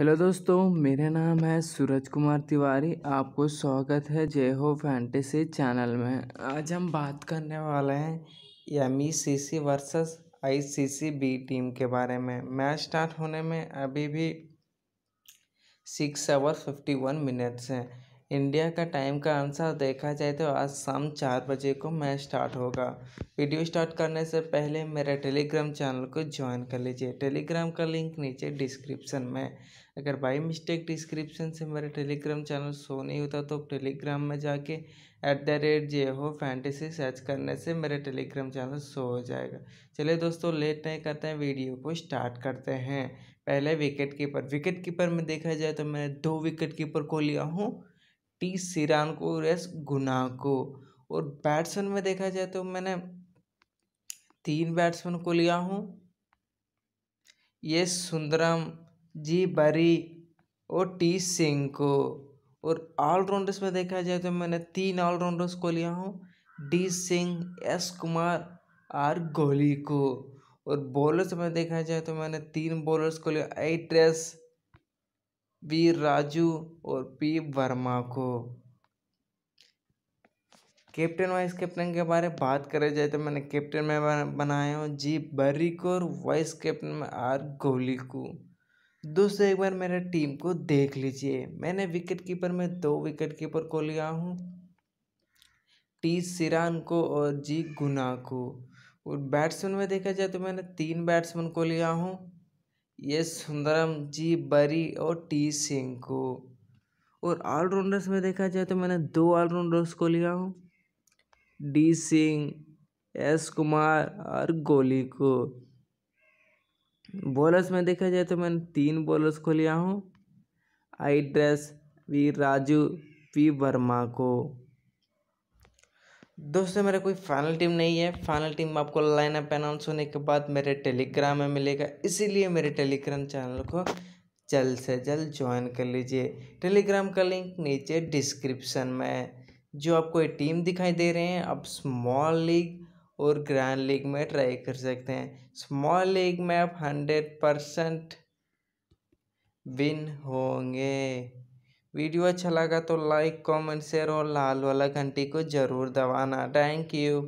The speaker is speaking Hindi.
हेलो दोस्तों मेरा नाम है सूरज कुमार तिवारी आपको स्वागत है जय हो फैंटेसी चैनल में आज हम बात करने वाले हैं M E C C versus I C C B team के बारे में मैच स्टार्ट होने में अभी भी six hour fifty one minutes हैं इंडिया का टाइम का आंसर देखा जाए तो आज शाम चार बजे को मैच स्टार्ट होगा वीडियो स्टार्ट करने से पहले मेरा टेलीग्राम चैनल को ज्वाइन कर लीजिए टेलीग्राम का लिंक नीचे डिस्क्रिप्शन में अगर बाई मिस्टेक डिस्क्रिप्शन से मेरा टेलीग्राम चैनल शो नहीं होता तो टेलीग्राम में जाके एट द रेट जे हो फैंटेसी सर्च करने से मेरा टेलीग्राम चैनल शो हो जाएगा चलिए दोस्तों लेट नहीं करते हैं वीडियो को स्टार्ट करते हैं पहले विकेट कीपर विकेट कीपर में देखा जाए तो मैंने दो विकेट कीपर को लिया हूँ टी सीरान को रेस गुना को और बैट्समैन में देखा जाए तो मैंने तीन बैट्समैन को लिया हूँ ये सुंदरम जी बरी और टी सिंह को और ऑलराउंडर्स में देखा जाए तो मैंने तीन ऑलराउंडर्स को लिया हूँ D Singh S Kumar R Kohli को और बॉलर्स में देखा जाए तो मैंने तीन बॉलर्स को लिया एट्रेस वी राजू और पी वर्मा को कैप्टन वाइस कैप्टन के बारे में बात करे जाए तो मैंने कैप्टन में बनाया हूँ जी बर्री को और वाइस कैप्टन में आर कोहली को दोस्तों एक बार मेरे टीम को देख लीजिए मैंने विकेट कीपर में दो विकेट कीपर को लिया हूँ टी सिरान को और जी गुना को और बैट्समैन में देखा जाए तो मैंने तीन बैट्समैन को लिया हूँ यस सुंदरम जी बरी और टी सिंह को और ऑलराउंडर्स में देखा जाए तो मैंने दो ऑलराउंडर्स को लिया हूँ डी सिंह एस कुमार और गोली को बॉलर्स में देखा जाए तो मैंने तीन बॉलर्स को लिया हूँ आई ड्रेस वी राजू पी वर्मा को दोस्तों मेरा कोई फाइनल टीम नहीं है फाइनल टीम आपको लाइन अप अनाउंस होने के बाद मेरे टेलीग्राम में मिलेगा इसीलिए मेरे टेलीग्राम चैनल को जल्द से जल्द ज्वाइन कर लीजिए टेलीग्राम का लिंक नीचे डिस्क्रिप्शन में जो आपको ये टीम दिखाई दे रहे हैं आप स्मॉल लीग और ग्रैंड लीग में ट्राई कर सकते हैं स्मॉल लीग में आप हंड्रेड परसेंट विन होंगे वीडियो अच्छा लगा तो लाइक कमेंट शेयर और लाल वाला घंटी को ज़रूर दबाना थैंक यू